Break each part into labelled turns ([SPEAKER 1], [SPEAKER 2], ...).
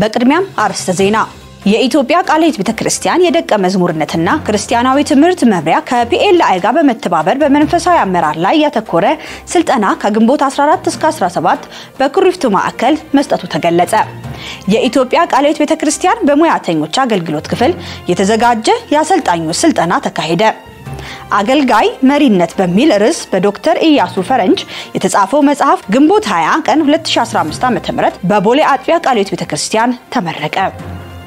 [SPEAKER 1] በቅድሚያም አርስተ ዜና። የኢትዮጵያ ቃለ ቤተ ክርስቲያን የደቀ መዝሙርነትና ክርስቲያናዊ ትምህርት መምሪያ ከፒኤልአይ ጋር በመተባበር በመንፈሳዊ አመራር ላይ ያተኮረ ስልጠና ከግንቦት 14 እስከ 17 በኩሪፍቱ ማዕከል መስጠቱ ተገለጸ። የኢትዮጵያ ቃለ ቤተ ክርስቲያን በሙያተኞች አገልግሎት ክፍል የተዘጋጀ የአሰልጣኞች ስልጠና ተካሄደ። አገልጋይ መሪነት በሚል ርዕስ በዶክተር ኢያሱ ፈረንጅ የተጻፈው መጽሐፍ ግንቦት 20 ቀን 2015 ዓ.ም በቦሌ አጥቢያ ቃልዮት ቤተክርስቲያን ተመረቀ።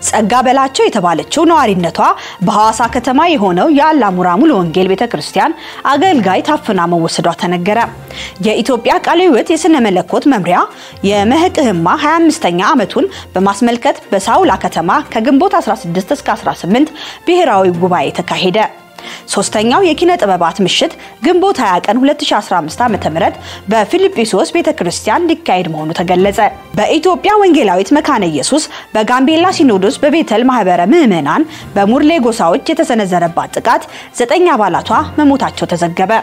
[SPEAKER 1] ጸጋ በላቸው የተባለችው ነዋሪነቷ በሐዋሳ ከተማ የሆነው የአላሙራ ሙሉ ወንጌል ቤተ ክርስቲያን አገልጋይ ታፍና መወሰዷ ተነገረ። የኢትዮጵያ ቃለ ሕይወት የሥነ መለኮት መምሪያ የመህቅህማ 25ኛ ዓመቱን በማስመልከት በሳውላ ከተማ ከግንቦት 16 እስከ 18 ብሔራዊ ጉባኤ ተካሄደ። ሶስተኛው የኪነ ጥበባት ምሽት ግንቦት 20 ቀን 2015 ዓ.ም በፊልጵስዩስ ቤተክርስቲያን ሊካሄድ መሆኑ ተገለጸ። በኢትዮጵያ ወንጌላዊት መካነ ኢየሱስ በጋምቤላ ሲኖዶስ በቤተል ማህበረ ምዕመናን በሙርሌ ጎሳዎች የተሰነዘረባት ጥቃት ዘጠኝ አባላቷ መሞታቸው ተዘገበ።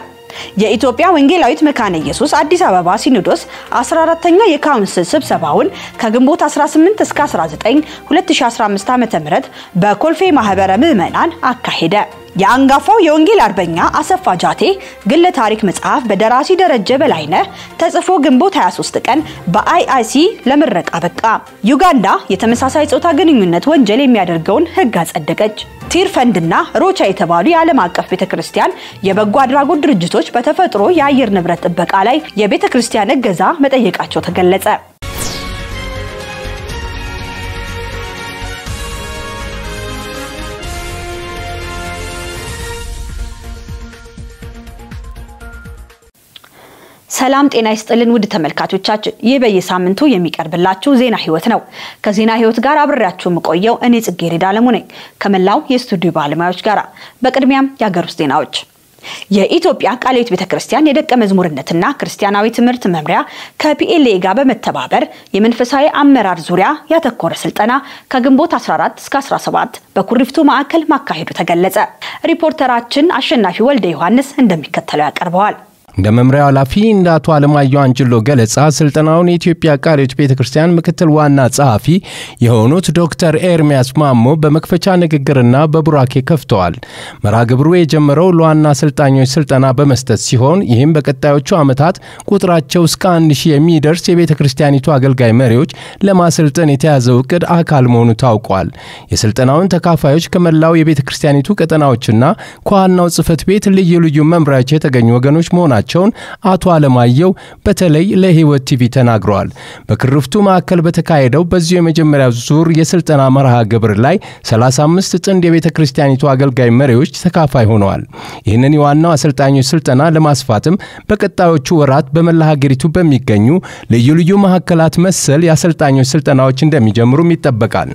[SPEAKER 1] የኢትዮጵያ ወንጌላዊት መካነ ኢየሱስ አዲስ አበባ ሲኖዶስ 14ተኛ የካውንስል ስብሰባውን ከግንቦት 18 እስከ 19 2015 ዓ.ም በኮልፌ ማህበረ ምዕመናን አካሄደ። የአንጋፋው የወንጌል አርበኛ አሰፋ ጃቴ ግለ ታሪክ መጽሐፍ በደራሲ ደረጀ በላይነህ ተጽፎ ግንቦት 23 ቀን በአይአይሲ ለምረቃ በቃ። ዩጋንዳ የተመሳሳይ ጾታ ግንኙነት ወንጀል የሚያደርገውን ሕግ አጸደቀች። ቲርፈንድና ሮቻ የተባሉ የዓለም አቀፍ ቤተክርስቲያን የበጎ አድራጎት ድርጅቶች በተፈጥሮ የአየር ንብረት ጥበቃ ላይ የቤተክርስቲያን እገዛ መጠየቃቸው ተገለጸ። ሰላም ጤና ይስጥልን ውድ ተመልካቾቻችን፣ ይህ በየሳምንቱ የሚቀርብላችሁ ዜና ህይወት ነው። ከዜና ህይወት ጋር አብሬያችሁ የምቆየው እኔ ጽጌረዳ አለሙ ነኝ ከመላው የስቱዲዮ ባለሙያዎች ጋር። በቅድሚያም የሀገር ውስጥ ዜናዎች። የኢትዮጵያ ቃለ ሕይወት ቤተ ክርስቲያን የደቀ መዝሙርነትና ክርስቲያናዊ ትምህርት መምሪያ ከፒኤልኤ ጋር በመተባበር የመንፈሳዊ አመራር ዙሪያ ያተኮረ ስልጠና ከግንቦት 14 እስከ 17 በኩሪፍቱ ማዕከል ማካሄዱ ተገለጸ። ሪፖርተራችን አሸናፊ ወልደ ዮሐንስ እንደሚከተለው ያቀርበዋል።
[SPEAKER 2] እንደ መምሪያው ኃላፊ እንደ አቶ አለማየሁ አንጅሎ ገለጻ ስልጠናውን የኢትዮጵያ አቃሪዎች ቤተ ክርስቲያን ምክትል ዋና ጸሐፊ የሆኑት ዶክተር ኤርሚያስ ማሞ በመክፈቻ ንግግርና በቡራኬ ከፍተዋል። መርሃ ግብሩ የጀመረው ለዋና አሰልጣኞች ስልጠና በመስጠት ሲሆን ይህም በቀጣዮቹ ዓመታት ቁጥራቸው እስከ አንድ ሺህ የሚደርስ የቤተ ክርስቲያኒቱ አገልጋይ መሪዎች ለማሰልጠን የተያዘው እቅድ አካል መሆኑ ታውቋል። የስልጠናውን ተካፋዮች ከመላው የቤተ ክርስቲያኒቱ ቀጠናዎችና ከዋናው ጽህፈት ቤት ልዩ ልዩ መምሪያዎች የተገኙ ወገኖች መሆናቸው መሆናቸውን አቶ አለማየሁ በተለይ ለህይወት ቲቪ ተናግረዋል። በክርፍቱ ማዕከል በተካሄደው በዚሁ የመጀመሪያ ዙር የስልጠና መርሃ ግብር ላይ 35 ጥንድ የቤተ ክርስቲያኒቱ አገልጋይ መሪዎች ተካፋይ ሆነዋል። ይህንን የዋናው አሰልጣኞች ስልጠና ለማስፋትም በቀጣዮቹ ወራት በመላ ሀገሪቱ በሚገኙ ልዩ ልዩ ማዕከላት መሰል የአሰልጣኞች ስልጠናዎች እንደሚጀምሩም ይጠበቃል።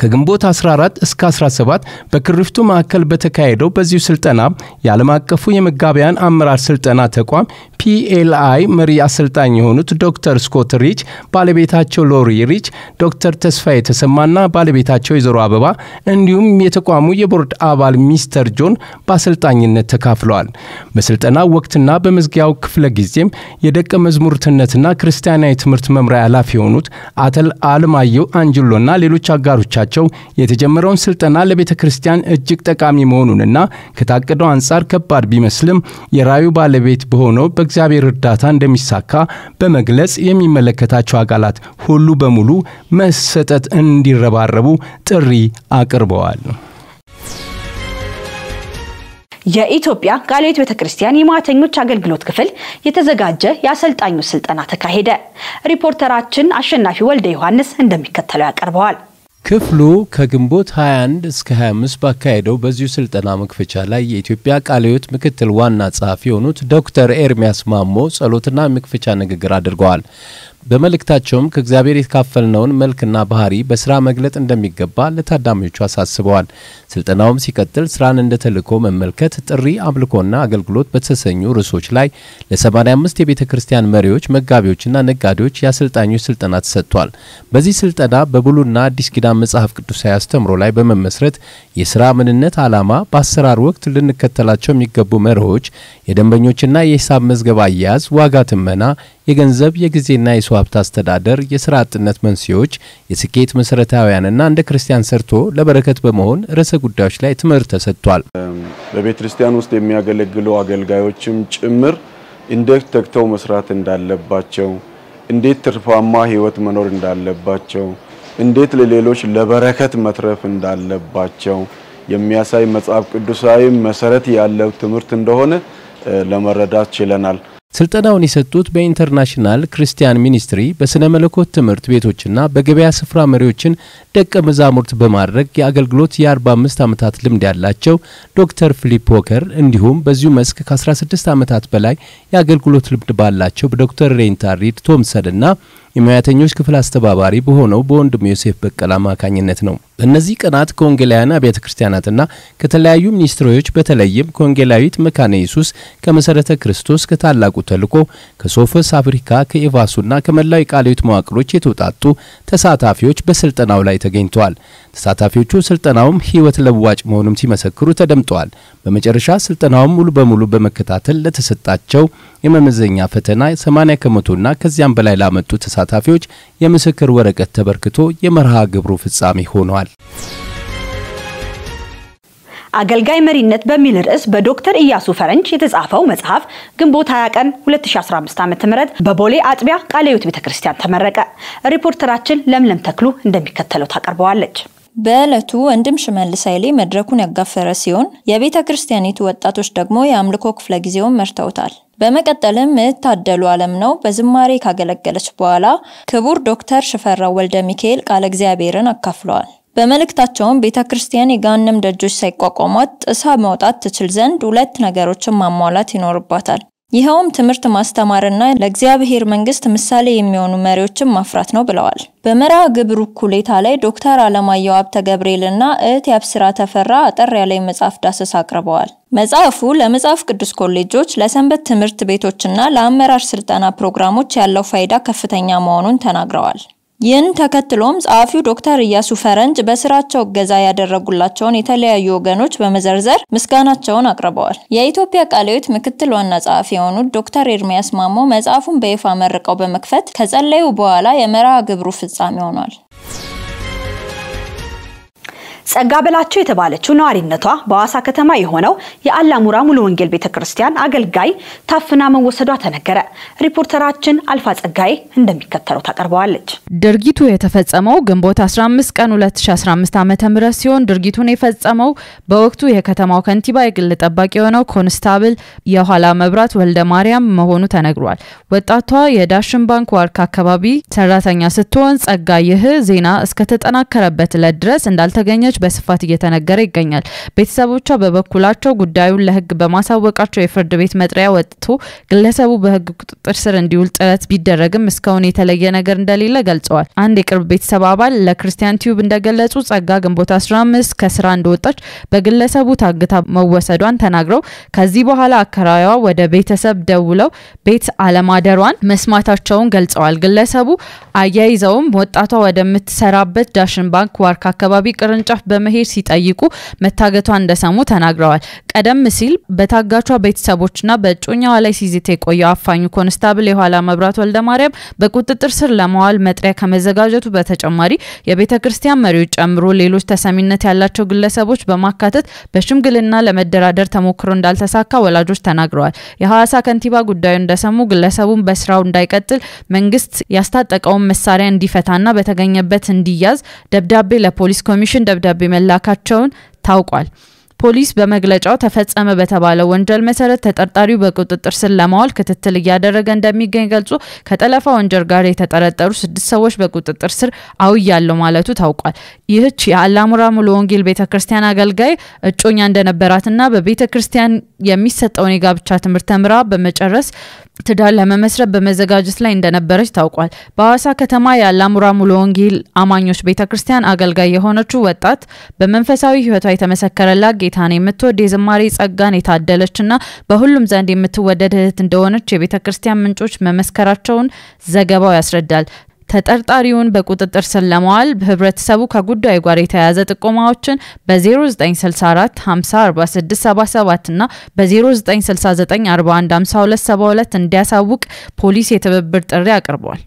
[SPEAKER 2] ከግንቦት 14 እስከ 17 በክሪፍቱ ማዕከል በተካሄደው በዚሁ ስልጠና የዓለም አቀፉ የመጋቢያን አመራር ስልጠና ተቋም ፒኤልአይ መሪ አሰልጣኝ የሆኑት ዶክተር ስኮት ሪች፣ ባለቤታቸው ሎሪ ሪች፣ ዶክተር ተስፋዬ ተሰማና ባለቤታቸው ወይዘሮ አበባ እንዲሁም የተቋሙ የቦርድ አባል ሚስተር ጆን በአሰልጣኝነት ተካፍለዋል። በስልጠናው ወቅትና በመዝጊያው ክፍለ ጊዜም የደቀ መዝሙርትነትና ክርስቲያናዊ ትምህርት መምሪያ ኃላፊ የሆኑት አተል አለማየሁ አንጅሎና ሌሎች አጋሮች ተማሪዎቻቸው የተጀመረውን ስልጠና ለቤተ ክርስቲያን እጅግ ጠቃሚ መሆኑንና ከታቀደው አንጻር ከባድ ቢመስልም የራዩ ባለቤት በሆነው በእግዚአብሔር እርዳታ እንደሚሳካ በመግለጽ የሚመለከታቸው አካላት ሁሉ በሙሉ መሰጠት እንዲረባረቡ ጥሪ አቅርበዋል።
[SPEAKER 1] የኢትዮጵያ ቃልዮት ቤተ ክርስቲያን የማዕተኞች አገልግሎት ክፍል የተዘጋጀ የአሰልጣኙ ስልጠና ተካሄደ። ሪፖርተራችን አሸናፊ ወልደ ዮሐንስ እንደሚከተለው ያቀርበዋል።
[SPEAKER 2] ክፍሉ ከግንቦት 21 እስከ 25 ባካሄደው በዚሁ ስልጠና መክፈቻ ላይ የኢትዮጵያ ቃለ ሕይወት ምክትል ዋና ጸሐፊ የሆኑት ዶክተር ኤርሚያስ ማሞ ጸሎትና መክፈቻ ንግግር አድርገዋል። በመልእክታቸውም ከእግዚአብሔር የተካፈልነውን መልክና ባህሪ በስራ መግለጥ እንደሚገባ ለታዳሚዎቹ አሳስበዋል። ስልጠናውም ሲቀጥል ስራን እንደ ተልዕኮ መመልከት፣ ጥሪ፣ አምልኮና አገልግሎት በተሰኙ ርዕሶች ላይ ለ85 የቤተ ክርስቲያን መሪዎች፣ መጋቢዎችና ነጋዴዎች የአሰልጣኞች ስልጠና ተሰጥቷል። በዚህ ስልጠና በብሉና አዲስ ኪዳን መጽሐፍ ቅዱሳዊ አስተምሮ ላይ በመመስረት የስራ ምንነት፣ ዓላማ፣ በአሰራር ወቅት ልንከተላቸው የሚገቡ መርሆች፣ የደንበኞችና የሂሳብ መዝገብ አያያዝ፣ ዋጋ ትመና የገንዘብ የጊዜና የሰው ሀብት አስተዳደር፣ የሥራ አጥነት መንስኤዎች፣ የስኬት መሠረታውያንና እንደ ክርስቲያን ሰርቶ ለበረከት በመሆን ርዕሰ ጉዳዮች ላይ ትምህርት ተሰጥቷል።
[SPEAKER 3] በቤተ ክርስቲያን ውስጥ የሚያገለግሉ አገልጋዮችም ጭምር እንዴት ተግተው መስራት እንዳለባቸው፣ እንዴት ትርፋማ ህይወት መኖር እንዳለባቸው፣ እንዴት ለሌሎች ለበረከት መትረፍ እንዳለባቸው የሚያሳይ መጽሐፍ ቅዱሳዊ መሰረት ያለው ትምህርት እንደሆነ ለመረዳት ችለናል።
[SPEAKER 2] ስልጠናውን የሰጡት በኢንተርናሽናል ክርስቲያን ሚኒስትሪ በሥነ መለኮት ትምህርት ቤቶችና በገበያ ስፍራ መሪዎችን ደቀ መዛሙርት በማድረግ የአገልግሎት የ45 ዓመታት ልምድ ያላቸው ዶክተር ፊሊፕ ዎከር እንዲሁም በዚሁ መስክ ከ16 ዓመታት በላይ የአገልግሎት ልምድ ባላቸው በዶክተር ሬንታ ሪድ ቶምሰንና የሙያተኞች ክፍል አስተባባሪ በሆነው በወንድም ዮሴፍ በቀል አማካኝነት ነው። በእነዚህ ቀናት ከወንጌላውያን አብያተ ክርስቲያናትና ከተለያዩ ሚኒስትሮች በተለይም ከወንጌላዊት መካነ ኢየሱስ፣ ከመሠረተ ክርስቶስ፣ ከታላቁ ተልኮ፣ ከሶፈስ አፍሪካ፣ ከኤቫሱና ከመላው የቃልዮት መዋቅሮች የተውጣጡ ተሳታፊዎች በስልጠናው ላይ ተገኝተዋል። ተሳታፊዎቹ ስልጠናውም ሕይወት ለዋጭ መሆኑም ሲመሰክሩ ተደምጠዋል። በመጨረሻ ስልጠናውን ሙሉ በሙሉ በመከታተል ለተሰጣቸው የመመዘኛ ፈተና 80 ከመቶና ከዚያም በላይ ላመጡ ተሳ ተሳታፊዎች የምስክር ወረቀት ተበርክቶ የመርሃ ግብሩ ፍጻሜ ሆኗል።
[SPEAKER 1] አገልጋይ መሪነት በሚል ርዕስ በዶክተር ኢያሱ ፈረንጅ የተጻፈው መጽሐፍ ግንቦት 20 ቀን 2015 ዓ.ም በቦሌ አጥቢያ ቃለዮት ቤተክርስቲያን ተመረቀ። ሪፖርተራችን ለምለም ተክሉ እንደሚከተለው ታቀርበዋለች።
[SPEAKER 4] በዕለቱ ወንድም ሽመልስ ኃይሌ መድረኩን ያጋፈረ ሲሆን የቤተ ክርስቲያኒቱ ወጣቶች ደግሞ የአምልኮ ክፍለ ጊዜውን መርተውታል። በመቀጠልም ታደሉ አለም ነው በዝማሬ ካገለገለች በኋላ ክቡር ዶክተር ሽፈራው ወልደ ሚካኤል ቃለ እግዚአብሔርን አካፍለዋል። በመልእክታቸውም ቤተ ክርስቲያን የጋንም ደጆች ሳይቋቋሟት ጥሳ መውጣት ትችል ዘንድ ሁለት ነገሮችን ማሟላት ይኖርባታል። ይኸውም ትምህርት ማስተማርና ለእግዚአብሔር መንግስት ምሳሌ የሚሆኑ መሪዎችን ማፍራት ነው ብለዋል። በመርሃ ግብሩ ኩሌታ ላይ ዶክተር አለማየሁ ሀብተ ገብርኤልና እህት ያብስራ ተፈራ አጠር ያለ መጽሐፍ ዳሰሳ አቅርበዋል። መጽሐፉ ለመጽሐፍ ቅዱስ ኮሌጆች፣ ለሰንበት ትምህርት ቤቶችና ለአመራር ስልጠና ፕሮግራሞች ያለው ፋይዳ ከፍተኛ መሆኑን ተናግረዋል። ይህን ተከትሎም ጸሐፊው ዶክተር እያሱ ፈረንጅ በስራቸው እገዛ ያደረጉላቸውን የተለያዩ ወገኖች በመዘርዘር ምስጋናቸውን አቅርበዋል። የኢትዮጵያ ቃለ ሕይወት ምክትል ዋና ጸሐፊ የሆኑት ዶክተር ኤርሚያስ ማሞ መጽሐፉን በይፋ መርቀው በመክፈት ከጸለዩ በኋላ የመርሃ ግብሩ ፍጻሜ ሆኗል። ጸጋ በላቸው የተባለችው ነዋሪነቷ
[SPEAKER 1] በሐዋሳ ከተማ የሆነው የአላሙራ ሙሉ ወንጌል ቤተ ክርስቲያን አገልጋይ ታፍና መወሰዷ
[SPEAKER 5] ተነገረ። ሪፖርተራችን አልፋ ጸጋዬ እንደሚከተለው ታቀርበዋለች። ድርጊቱ የተፈጸመው ግንቦት 15 ቀን 2015 ዓ.ም ሲሆን ድርጊቱን የፈጸመው በወቅቱ የከተማው ከንቲባ የግል ጠባቂ የሆነው ኮንስታብል የኋላ መብራት ወልደ ማርያም መሆኑ ተነግሯል። ወጣቷ የዳሽን ባንክ ዋርካ አካባቢ ሰራተኛ ስትሆን ጸጋ ይህ ዜና እስከተጠናከረበት ዕለት ድረስ እንዳልተገኘች በስፋት እየተነገረ ይገኛል። ቤተሰቦቿ በበኩላቸው ጉዳዩን ለህግ በማሳወቃቸው የፍርድ ቤት መጥሪያ ወጥቶ ግለሰቡ በህግ ቁጥጥር ስር እንዲውል ጥረት ቢደረግም እስካሁን የተለየ ነገር እንደሌለ ገልጸዋል። አንድ የቅርብ ቤተሰብ አባል ለክርስቲያን ቲዩብ እንደገለጹ ጸጋ ግንቦት 15 ከስራ እንደወጣች በግለሰቡ ታግታ መወሰዷን ተናግረው ከዚህ በኋላ አከራዋ ወደ ቤተሰብ ደውለው ቤት አለማደሯን መስማታቸውን ገልጸዋል። ግለሰቡ አያይዘውም ወጣቷ ወደምትሰራበት ዳሽን ባንክ ዋርካ አካባቢ ቅርንጫፍ በመሄድ ሲጠይቁ መታገቷን እንደሰሙ ተናግረዋል። ቀደም ሲል በታጋቿ ቤተሰቦችና በእጮኛዋ ላይ ሲዜት የቆየው አፋኙ ኮንስታብል የኋላ መብራት ወልደማርያም በቁጥጥር ስር ለመዋል መጥሪያ ከመዘጋጀቱ በተጨማሪ የቤተ ክርስቲያን መሪዎች ጨምሮ ሌሎች ተሰሚነት ያላቸው ግለሰቦች በማካተት በሽምግልና ለመደራደር ተሞክሮ እንዳልተሳካ ወላጆች ተናግረዋል። የሐዋሳ ከንቲባ ጉዳዩ እንደሰሙ ግለሰቡን በስራው እንዳይቀጥል መንግስት ያስታጠቀውን መሳሪያ እንዲፈታና በተገኘበት እንዲያዝ ደብዳቤ ለፖሊስ ኮሚሽን ደብዳቤ ደብዳቤ መላካቸውን ታውቋል። ፖሊስ በመግለጫው ተፈጸመ በተባለው ወንጀል መሰረት ተጠርጣሪው በቁጥጥር ስር ለማዋል ክትትል እያደረገ እንደሚገኝ ገልጾ ከጠለፋ ወንጀል ጋር የተጠረጠሩ ስድስት ሰዎች በቁጥጥር ስር አውያለው ማለቱ ታውቋል። ይህች የአላሙራ ሙሉ ወንጌል ቤተ ክርስቲያን አገልጋይ እጮኛ እንደነበራትና በቤተ ክርስቲያን የሚሰጠውን የጋብቻ ትምህርት ተምራ በመጨረስ ትዳር ለመመስረት በመዘጋጀት ላይ እንደነበረች ታውቋል። በሐዋሳ ከተማ የአላሙራ ሙሉ ወንጌል አማኞች ቤተ ክርስቲያን አገልጋይ የሆነችው ወጣት በመንፈሳዊ ሕይወቷ የተመሰከረላት ጌታን የምትወድ የዝማሬ ጸጋን የታደለችና በሁሉም ዘንድ የምትወደድ እህት እንደሆነች የቤተ ክርስቲያን ምንጮች መመስከራቸውን ዘገባው ያስረዳል። ተጠርጣሪውን በቁጥጥር ስር ለማዋል ህብረተሰቡ ከጉዳዩ ጋር የተያያዘ ጥቆማዎችን በ0964 እና በ0969415272 እንዲያሳውቅ ፖሊስ የትብብር ጥሪ አቅርቧል።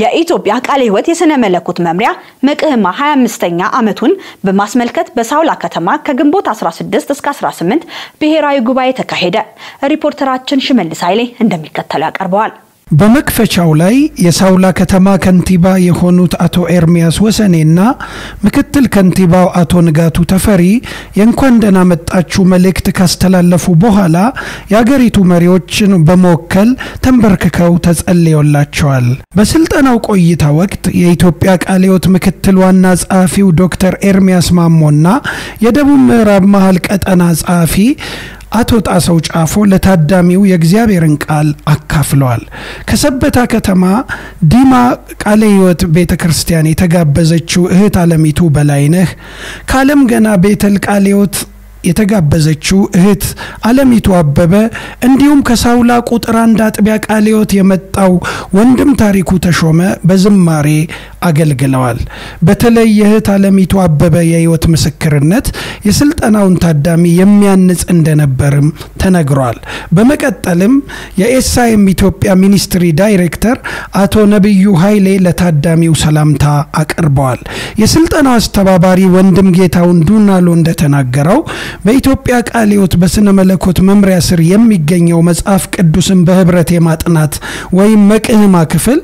[SPEAKER 1] የኢትዮጵያ ቃለ ሕይወት የሥነ መለኮት መምሪያ መቅህማ 25ኛ ዓመቱን በማስመልከት በሳውላ ከተማ ከግንቦት 16 እስከ 18 ብሔራዊ ጉባኤ ተካሄደ። ሪፖርተራችን ሽመልስ ኃይሌ እንደሚከተለው ያቀርበዋል።
[SPEAKER 3] በመክፈቻው ላይ የሳውላ ከተማ ከንቲባ የሆኑት አቶ ኤርሚያስ ወሰኔና ምክትል ከንቲባው አቶ ንጋቱ ተፈሪ የእንኳን ደህና መጣችሁ መልእክት ካስተላለፉ በኋላ የአገሪቱ መሪዎችን በመወከል ተንበርክከው ተጸልዮላቸዋል። በስልጠናው ቆይታ ወቅት የኢትዮጵያ ቃለ ሕይወት ምክትል ዋና ጸሐፊው ዶክተር ኤርሚያስ ማሞና የደቡብ ምዕራብ መሀል ቀጠና ጸሐፊ አቶ ጣሰው ጫፎ ለታዳሚው የእግዚአብሔርን ቃል አካፍለዋል። ከሰበታ ከተማ ዲማ ቃለ ሕይወት ቤተ ክርስቲያን የተጋበዘችው እህት አለሚቱ በላይነህ ከአለም ገና ቤተል ቃለ ሕይወት የተጋበዘችው እህት አለሚቱ አበበ እንዲሁም ከሳውላ ቁጥር አንድ አጥቢያ ቃለ የመጣው ወንድም ታሪኩ ተሾመ በዝማሬ አገልግለዋል። በተለይ የእህት አለሚቱ አበበ የህይወት ምስክርነት የስልጠናውን ታዳሚ የሚያንጽ እንደነበርም ተነግሯል። በመቀጠልም የኤስአይኤም ኢትዮጵያ ሚኒስትሪ ዳይሬክተር አቶ ነቢዩ ኃይሌ ለታዳሚው ሰላምታ አቅርበዋል። የስልጠናው አስተባባሪ ወንድም ጌታውን ዱናሎ እንደተናገረው በኢትዮጵያ ቃለ ሕይወት በስነ መለኮት መምሪያ ስር የሚገኘው መጽሐፍ ቅዱስን በህብረት የማጥናት ወይም መቅህማ ክፍል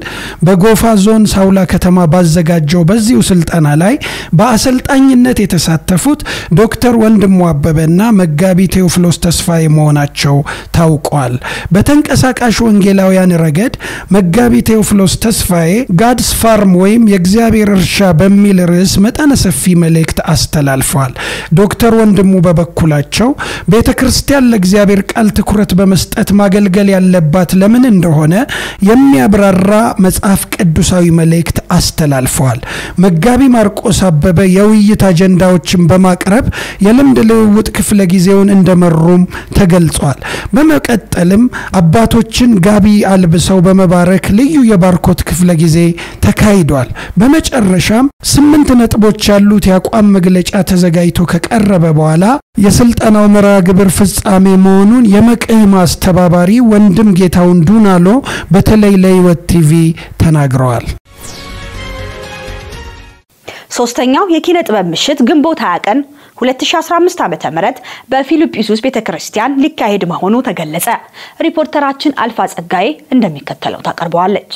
[SPEAKER 3] በጎፋ ዞን ሳውላ ከተማ ባዘጋጀው በዚሁ ስልጠና ላይ በአሰልጣኝነት የተሳተፉት ዶክተር ወንድሙ አበበና መጋቢ ቴዎፍሎስ ተስፋዬ መሆናቸው ታውቋል። በተንቀሳቃሽ ወንጌላውያን ረገድ መጋቢ ቴዎፍሎስ ተስፋዬ ጋድስ ፋርም ወይም የእግዚአብሔር እርሻ በሚል ርዕስ መጠነ ሰፊ መልእክት አስተላልፏል። ዶክተር ወንድሙ በ በበኩላቸው ቤተ ክርስቲያን ለእግዚአብሔር ቃል ትኩረት በመስጠት ማገልገል ያለባት ለምን እንደሆነ የሚያብራራ መጽሐፍ ቅዱሳዊ መልእክት አስተላልፈዋል። መጋቢ ማርቆስ አበበ የውይይት አጀንዳዎችን በማቅረብ የልምድ ልውውጥ ክፍለ ጊዜውን እንደመሩም ተገልጿል። በመቀጠልም አባቶችን ጋቢ አልብሰው በመባረክ ልዩ የባርኮት ክፍለ ጊዜ ተካሂዷል። በመጨረሻም ስምንት ነጥቦች ያሉት የአቋም መግለጫ ተዘጋጅቶ ከቀረበ በኋላ የስልጠናው መርሃ ግብር ፍጻሜ መሆኑን የመቅህም አስተባባሪ ወንድም ጌታውን ዱናሎ በተለይ ለህይወት ቲቪ ተናግረዋል።
[SPEAKER 1] ሶስተኛው የኪነ ጥበብ ምሽት ግንቦት 20 ቀን 2015 ዓ.ም በፊልጵስዩስ ቤተክርስቲያን ሊካሄድ መሆኑ ተገለጸ። ሪፖርተራችን አልፋ ጸጋዬ እንደሚከተለው ታቀርበዋለች።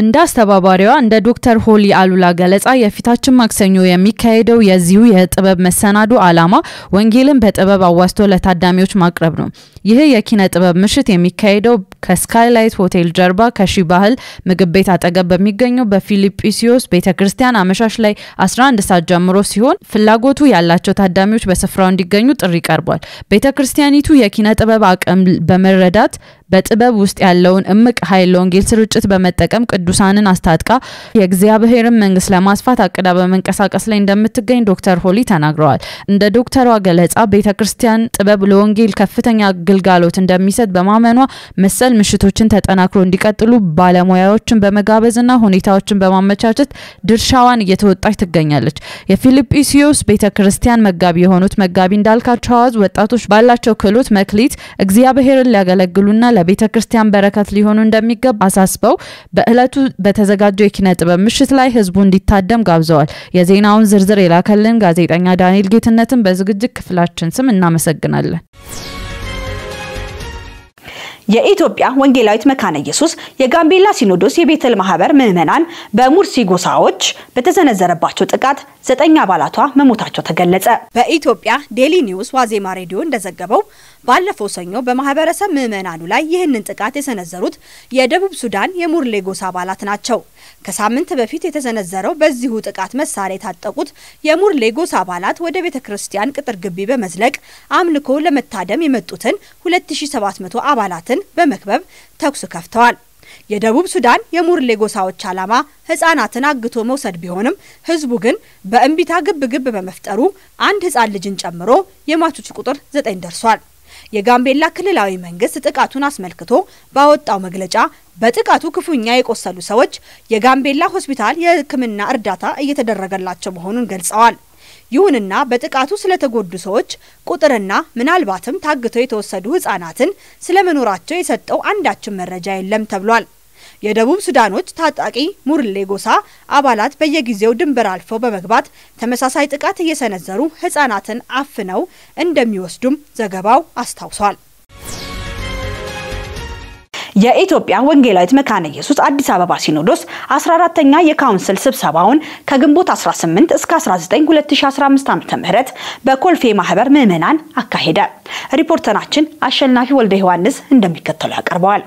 [SPEAKER 5] እንደ አስተባባሪዋ እንደ ዶክተር ሆሊ አሉላ ገለጻ የፊታችን ማክሰኞ የሚካሄደው የዚሁ የጥበብ መሰናዶ ዓላማ ወንጌልን በጥበብ አዋስቶ ለታዳሚዎች ማቅረብ ነው። ይህ የኪነ ጥበብ ምሽት የሚካሄደው ከስካይላይት ሆቴል ጀርባ ከሺ ባህል ምግብ ቤት አጠገብ በሚገኘው በፊልጵስዩስ ቤተ ክርስቲያን አመሻሽ ላይ 11 ሰዓት ጀምሮ ሲሆን ፍላጎቱ ያላቸው ታዳሚዎች በስፍራው እንዲገኙ ጥሪ ቀርቧል። ቤተ ክርስቲያኒቱ የኪነ ጥበብ አቅም በመረዳት በጥበብ ውስጥ ያለውን እምቅ ኃይል ወንጌል ስርጭት በመጠቀም ቅዱሳንን አስታጥቃ የእግዚአብሔርን መንግስት ለማስፋት አቅዳ በመንቀሳቀስ ላይ እንደምትገኝ ዶክተር ሆሊ ተናግረዋል። እንደ ዶክተሯ ገለጻ ቤተ ክርስቲያን ጥበብ ለወንጌል ከፍተኛ ግልጋሎት እንደሚሰጥ በማመኗ መሰል ምሽቶችን ተጠናክሮ እንዲቀጥሉ ባለሙያዎችን በመጋበዝና ሁኔታዎችን በማመቻቸት ድርሻዋን እየተወጣች ትገኛለች። የፊልጵስዩስ ቤተ ክርስቲያን መጋቢ የሆኑት መጋቢ እንዳልካቸው አዋዝ ወጣቶች ባላቸው ክህሎት መክሊት እግዚአብሔርን ሊያገለግሉና ለቤተ ክርስቲያን በረከት ሊሆኑ እንደሚገባ አሳስበው በእለቱ በተዘጋጀው የኪነ ጥበብ ምሽት ላይ ህዝቡ እንዲታደም ጋብዘዋል። የዜናውን ዝርዝር የላከልን ጋዜጠኛ ዳንኤል ጌትነትን በዝግጅት ክፍላችን ስም እናመሰግናለን።
[SPEAKER 1] የኢትዮጵያ ወንጌላዊት መካነ ኢየሱስ የጋምቤላ ሲኖዶስ የቤተል ማህበር ምዕመናን በሙርሲ ጎሳዎች በተሰነዘረባቸው ጥቃት ዘጠኝ አባላቷ መሞታቸው ተገለጸ። በኢትዮጵያ ዴሊ ኒውስ ዋዜማ ሬዲዮ እንደዘገበው ባለፈው ሰኞ በማህበረሰብ ምዕመናኑ ላይ ይህንን ጥቃት የሰነዘሩት የደቡብ ሱዳን የሙርሌ ጎሳ አባላት ናቸው። ከሳምንት በፊት የተሰነዘረው በዚሁ ጥቃት መሳሪያ የታጠቁት የሙርሌ ጎሳ አባላት ወደ ቤተ ክርስቲያን ቅጥር ግቢ በመዝለቅ አምልኮ ለመታደም የመጡትን 2700 አባላትን በመክበብ ተኩስ ከፍተዋል። የደቡብ ሱዳን የሙርሌ ጎሳዎች ዓላማ ህጻናትን አግቶ መውሰድ ቢሆንም ህዝቡ ግን በእንቢታ ግብ ግብ በመፍጠሩ አንድ ህጻን ልጅን ጨምሮ የሟቾች ቁጥር ዘጠኝ ደርሷል። የጋምቤላ ክልላዊ መንግስት ጥቃቱን አስመልክቶ ባወጣው መግለጫ በጥቃቱ ክፉኛ የቆሰሉ ሰዎች የጋምቤላ ሆስፒታል የሕክምና እርዳታ እየተደረገላቸው መሆኑን ገልጸዋል። ይሁንና በጥቃቱ ስለተጎዱ ሰዎች ቁጥርና ምናልባትም ታግተው የተወሰዱ ህጻናትን ስለመኖራቸው የሰጠው አንዳችም መረጃ የለም ተብሏል። የደቡብ ሱዳኖች ታጣቂ ሙርሌ ጎሳ አባላት በየጊዜው ድንበር አልፈው በመግባት ተመሳሳይ ጥቃት እየሰነዘሩ ህጻናትን አፍነው እንደሚወስዱም ዘገባው አስታውሷል። የኢትዮጵያ ወንጌላዊት መካነ ኢየሱስ አዲስ አበባ ሲኖዶስ 14ተኛ የካውንስል ስብሰባውን ከግንቦት 18 እስከ 19 2015 ዓ.ም በኮልፌ ማህበር ምዕመናን አካሄደ። ሪፖርተራችን አሸናፊ ወልደ ዮሐንስ
[SPEAKER 2] እንደሚከተለው ያቀርበዋል።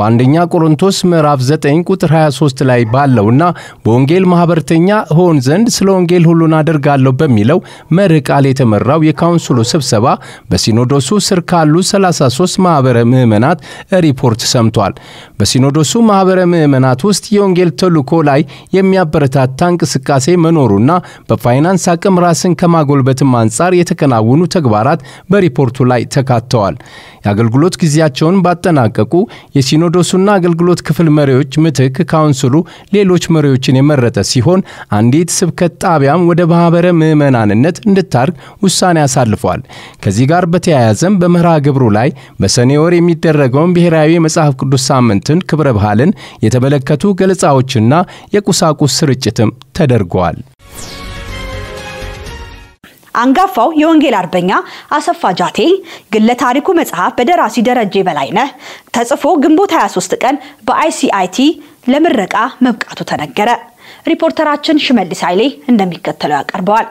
[SPEAKER 2] በአንደኛ ቆሮንቶስ ምዕራፍ 9 ቁጥር 23 ላይ ባለውና በወንጌል ማኅበርተኛ ሆን ዘንድ ስለ ወንጌል ሁሉን አደርጋለሁ በሚለው መርህ ቃል የተመራው የካውንስሉ ስብሰባ በሲኖዶሱ ስር ካሉ 33 ማኅበረ ምዕመናት ሪፖርት ሰምቷል። በሲኖዶሱ ማኅበረ ምዕመናት ውስጥ የወንጌል ተልኮ ላይ የሚያበረታታ እንቅስቃሴ መኖሩና በፋይናንስ አቅም ራስን ከማጎልበትም አንጻር የተከናወኑ ተግባራት በሪፖርቱ ላይ ተካተዋል። የአገልግሎት ጊዜያቸውን ባጠናቀቁ የሲኖ የሲኖዶሱና አገልግሎት ክፍል መሪዎች ምትክ ካውንስሉ ሌሎች መሪዎችን የመረጠ ሲሆን አንዲት ስብከት ጣቢያም ወደ ማኅበረ ምዕመናንነት እንድታርግ ውሳኔ አሳልፏል። ከዚህ ጋር በተያያዘም በመርሃ ግብሩ ላይ በሰኔ ወር የሚደረገውን ብሔራዊ መጽሐፍ ቅዱስ ሳምንትን ክብረ በዓልን የተመለከቱ ገለጻዎችና የቁሳቁስ ስርጭትም ተደርጓል።
[SPEAKER 1] አንጋፋው የወንጌል አርበኛ አሰፋ ጃቴ ግለ ታሪኩ መጽሐፍ በደራሲ ደረጀ በላይነህ ተጽፎ ግንቦት 23 ቀን በአይሲአይቲ ለምረቃ መብቃቱ ተነገረ። ሪፖርተራችን ሽመልስ ኃይሌ እንደሚከተለው ያቀርበዋል።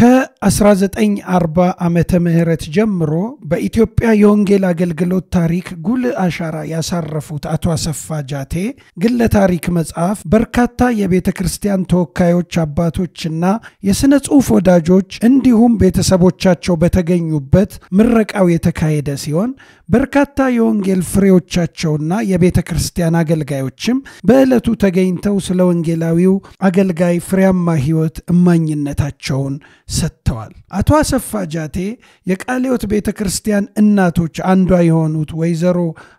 [SPEAKER 3] ከ1940 ዓመተ ምህረት ጀምሮ በኢትዮጵያ የወንጌል አገልግሎት ታሪክ ጉል አሻራ ያሳረፉት አቶ አሰፋ ጃቴ ግለ ታሪክ መጽሐፍ በርካታ የቤተ ክርስቲያን ተወካዮች አባቶችና የሥነ ጽሑፍ ወዳጆች እንዲሁም ቤተሰቦቻቸው በተገኙበት ምረቃው የተካሄደ ሲሆን በርካታ የወንጌል ፍሬዎቻቸውና የቤተ ክርስቲያን አገልጋዮችም በዕለቱ ተገኝተው ስለ ወንጌላዊው አገልጋይ ፍሬያማ ሕይወት እማኝነታቸውን ሰጥተዋል። አቶ አሰፋ ጃቴ የቃሊዮት ቤተ ክርስቲያን እናቶች አንዷ የሆኑት ወይዘሮ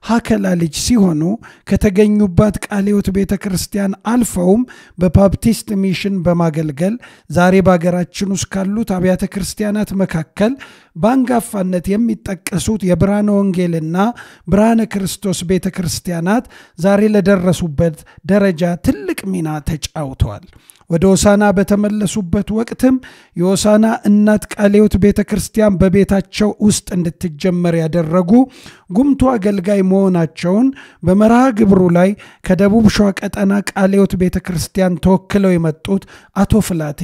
[SPEAKER 3] ሀከላ ልጅ ሲሆኑ ከተገኙባት ቃሊዮት ቤተ ክርስቲያን አልፈውም በባፕቲስት ሚሽን በማገልገል ዛሬ በሀገራችን ውስጥ ካሉት አብያተ ክርስቲያናት መካከል በአንጋፋነት የሚጠቀሱት የብርሃነ ወንጌልና ብርሃነ ክርስቶስ ቤተ ክርስቲያናት ዛሬ ለደረሱበት ደረጃ ትልቅ ሚና ተጫውተዋል። ወደ ሆሳና በተመለሱበት ወቅትም የሆሳና እናት ቃለ ሕይወት ቤተ ክርስቲያን በቤታቸው ውስጥ እንድትጀመር ያደረጉ ጉምቱ አገልጋይ መሆናቸውን በመርሃ ግብሩ ላይ ከደቡብ ሸዋ ቀጠና ቃለ ሕይወት ቤተ ክርስቲያን ተወክለው የመጡት አቶ ፍላቴ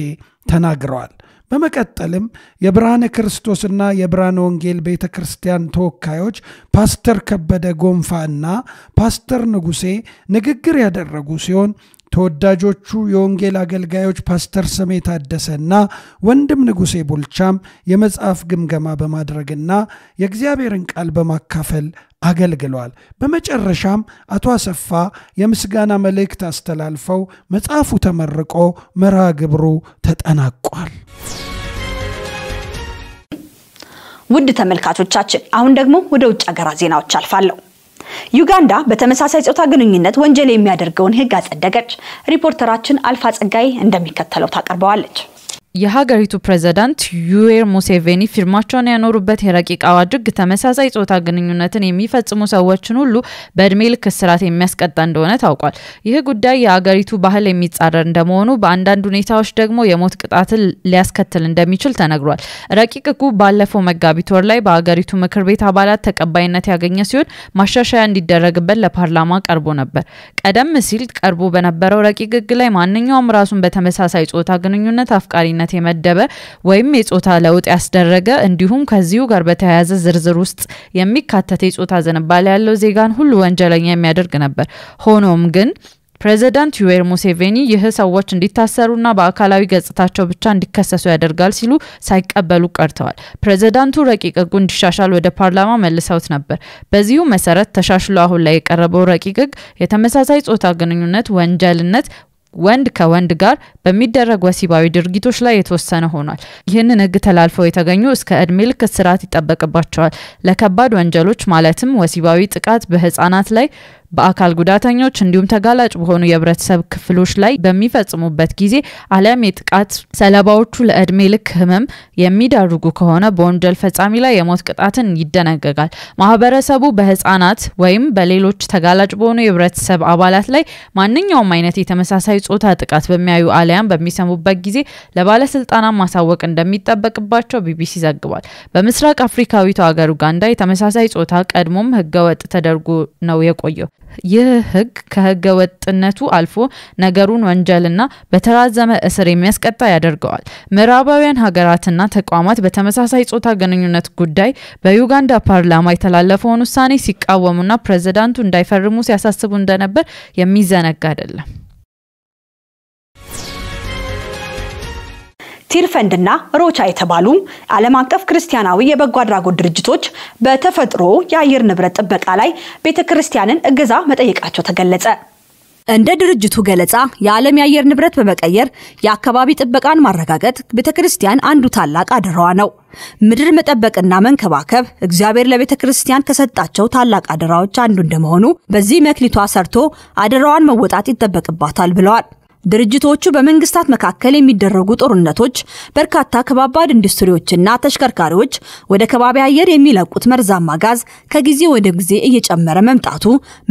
[SPEAKER 3] ተናግረዋል። በመቀጠልም የብርሃነ ክርስቶስና የብርሃነ ወንጌል ቤተ ክርስቲያን ተወካዮች ፓስተር ከበደ ጎንፋ እና ፓስተር ንጉሴ ንግግር ያደረጉ ሲሆን ተወዳጆቹ የወንጌል አገልጋዮች ፓስተር ስሜ ታደሰና ወንድም ንጉሴ ቦልቻም የመጽሐፍ ግምገማ በማድረግና የእግዚአብሔርን ቃል በማካፈል አገልግሏል። በመጨረሻም አቶ አሰፋ የምስጋና መልእክት አስተላልፈው መጽሐፉ ተመርቆ መርሃ ግብሩ ተጠናቋል። ውድ ተመልካቾቻችን አሁን ደግሞ ወደ ውጭ አገራ
[SPEAKER 1] ዜናዎች አልፋለሁ። ዩጋንዳ በተመሳሳይ ፆታ ግንኙነት ወንጀል የሚያደርገውን ህግ አጸደቀች። ሪፖርተራችን አልፋ ጸጋይ እንደሚከተለው ታቀርበዋለች።
[SPEAKER 5] የሀገሪቱ ፕሬዝዳንት ዩዌር ሙሴቬኒ ፊርማቸውን ያኖሩበት የረቂቅ አዋጅ ተመሳሳይ ጾታ ግንኙነትን የሚፈጽሙ ሰዎችን ሁሉ በእድሜ ልክ እስራት የሚያስቀጣ እንደሆነ ታውቋል። ይህ ጉዳይ የሀገሪቱ ባህል የሚጻረር እንደመሆኑ በአንዳንድ ሁኔታዎች ደግሞ የሞት ቅጣትን ሊያስከትል እንደሚችል ተነግሯል። ረቂቅ ሕጉ ባለፈው መጋቢት ወር ላይ በሀገሪቱ ምክር ቤት አባላት ተቀባይነት ያገኘ ሲሆን ማሻሻያ እንዲደረግበት ለፓርላማ ቀርቦ ነበር። ቀደም ሲል ቀርቦ በነበረው ረቂቅ ላይ ማንኛውም ራሱን በተመሳሳይ ጾታ ግንኙነት አፍቃሪነት ኃላፊነት የመደበ ወይም የጾታ ለውጥ ያስደረገ እንዲሁም ከዚሁ ጋር በተያያዘ ዝርዝር ውስጥ የሚካተት የጾታ ዝንባሌ ያለው ዜጋን ሁሉ ወንጀለኛ የሚያደርግ ነበር። ሆኖም ግን ፕሬዚዳንት ዩዌር ሙሴቬኒ ይህ ሰዎች እንዲታሰሩና በአካላዊ ገጽታቸው ብቻ እንዲከሰሱ ያደርጋል ሲሉ ሳይቀበሉ ቀርተዋል። ፕሬዚዳንቱ ረቂቅ ሕጉ እንዲሻሻል ወደ ፓርላማ መልሰውት ነበር። በዚሁ መሰረት ተሻሽሎ አሁን ላይ የቀረበው ረቂቅ ሕግ የተመሳሳይ ጾታ ግንኙነት ወንጀልነት ወንድ ከወንድ ጋር በሚደረግ ወሲባዊ ድርጊቶች ላይ የተወሰነ ሆኗል። ይህንን ህግ ተላልፈው የተገኙ እስከ እድሜ ልክ እስራት ይጠበቅባቸዋል። ለከባድ ወንጀሎች ማለትም ወሲባዊ ጥቃት በህጻናት ላይ በአካል ጉዳተኞች እንዲሁም ተጋላጭ በሆኑ የህብረተሰብ ክፍሎች ላይ በሚፈጽሙበት ጊዜ አሊያም የጥቃት ሰለባዎቹ ለእድሜ ልክ ህመም የሚዳርጉ ከሆነ በወንጀል ፈጻሚ ላይ የሞት ቅጣትን ይደነገጋል። ማህበረሰቡ በህጻናት ወይም በሌሎች ተጋላጭ በሆኑ የህብረተሰብ አባላት ላይ ማንኛውም አይነት የተመሳሳይ ጾታ ጥቃት በሚያዩ አሊያም በሚሰሙበት ጊዜ ለባለስልጣናት ማሳወቅ እንደሚጠበቅባቸው ቢቢሲ ዘግቧል። በምስራቅ አፍሪካዊቷ ሀገር ኡጋንዳ የተመሳሳይ ጾታ ቀድሞም ህገወጥ ተደርጎ ነው የቆየው። ይህ ህግ ከህገ ወጥነቱ አልፎ ነገሩን ወንጀልና በተራዘመ እስር የሚያስቀጣ ያደርገዋል። ምዕራባውያን ሀገራትና ተቋማት በተመሳሳይ ጾታ ግንኙነት ጉዳይ በዩጋንዳ ፓርላማ የተላለፈውን ውሳኔ ሲቃወሙና ፕሬዝዳንቱ እንዳይፈርሙ ሲያሳስቡ እንደነበር የሚዘነጋ አይደለም።
[SPEAKER 1] ሲር ፈንድና ሮቻ የተባሉ ዓለም አቀፍ ክርስቲያናዊ የበጎ አድራጎት ድርጅቶች በተፈጥሮ የአየር ንብረት ጥበቃ ላይ ቤተ ክርስቲያንን እገዛ መጠየቃቸው ተገለጸ። እንደ ድርጅቱ ገለጻ የዓለም የአየር ንብረት በመቀየር የአካባቢ ጥበቃን ማረጋገጥ ቤተ ክርስቲያን አንዱ ታላቅ አደራዋ ነው። ምድር መጠበቅና መንከባከብ እግዚአብሔር ለቤተ ክርስቲያን ከሰጣቸው ታላቅ አደራዎች አንዱ እንደመሆኑ በዚህ መክሊቷ ሰርቶ አደራዋን መወጣት ይጠበቅባታል ብለዋል። ድርጅቶቹ በመንግስታት መካከል የሚደረጉ ጦርነቶች በርካታ ከባባድ ኢንዱስትሪዎችና ተሽከርካሪዎች ወደ ከባቢ አየር የሚለቁት መርዛማ ጋዝ ከጊዜ ወደ ጊዜ እየጨመረ መምጣቱ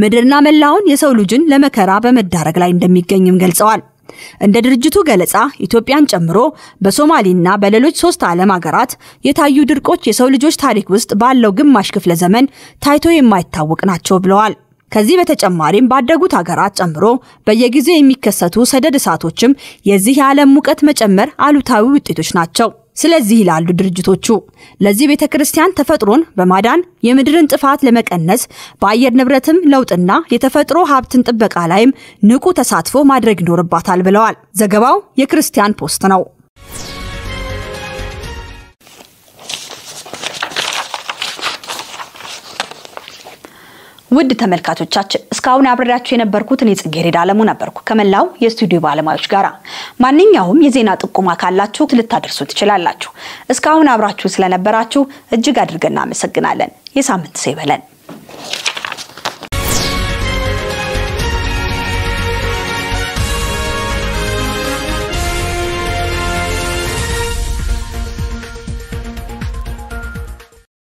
[SPEAKER 1] ምድርና መላውን የሰው ልጅን ለመከራ በመዳረግ ላይ እንደሚገኝም ገልጸዋል። እንደ ድርጅቱ ገለጻ ኢትዮጵያን ጨምሮ በሶማሌና በሌሎች ሶስት ዓለም ሀገራት የታዩ ድርቆች የሰው ልጆች ታሪክ ውስጥ ባለው ግማሽ ክፍለ ዘመን ታይቶ የማይታወቅ ናቸው ብለዋል። ከዚህ በተጨማሪም ባደጉት ሀገራት ጨምሮ በየጊዜው የሚከሰቱ ሰደድ እሳቶችም የዚህ የዓለም ሙቀት መጨመር አሉታዊ ውጤቶች ናቸው። ስለዚህ ይላሉ ድርጅቶቹ። ለዚህ ቤተ ክርስቲያን ተፈጥሮን በማዳን የምድርን ጥፋት ለመቀነስ በአየር ንብረትም ለውጥና የተፈጥሮ ሀብትን ጥበቃ ላይም ንቁ ተሳትፎ ማድረግ ይኖርባታል ብለዋል። ዘገባው የክርስቲያን ፖስት ነው። ውድ ተመልካቾቻችን እስካሁን አብሬያችሁ የነበርኩት እኔ ጽጌረዳ አለሙ ነበርኩ ከመላው የስቱዲዮ ባለሙያዎች ጋር። ማንኛውም የዜና ጥቁማ ካላችሁ ልታደርሱ ትችላላችሁ። እስካሁን አብራችሁ ስለነበራችሁ እጅግ አድርገን እናመሰግናለን። የሳምንት ሰው ይበለን።